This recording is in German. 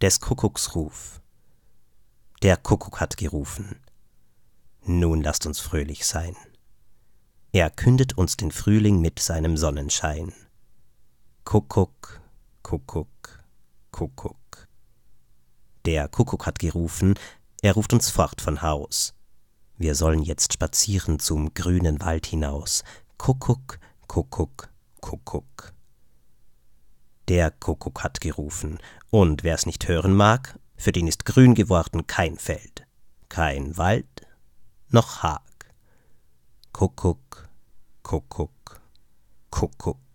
des Kuckucks Ruf. Der Kuckuck hat gerufen. Nun lasst uns fröhlich sein. Er kündet uns den Frühling mit seinem Sonnenschein. Kuckuck, Kuckuck, Kuckuck. Der Kuckuck hat gerufen, er ruft uns fort von Haus. Wir sollen jetzt spazieren zum grünen Wald hinaus. Kuckuck, Kuckuck, Kuckuck. Der Kuckuck hat gerufen, und wer's nicht hören mag, für den ist grün geworden kein Feld, kein Wald, noch Hag. Kuckuck, Kuckuck, Kuckuck.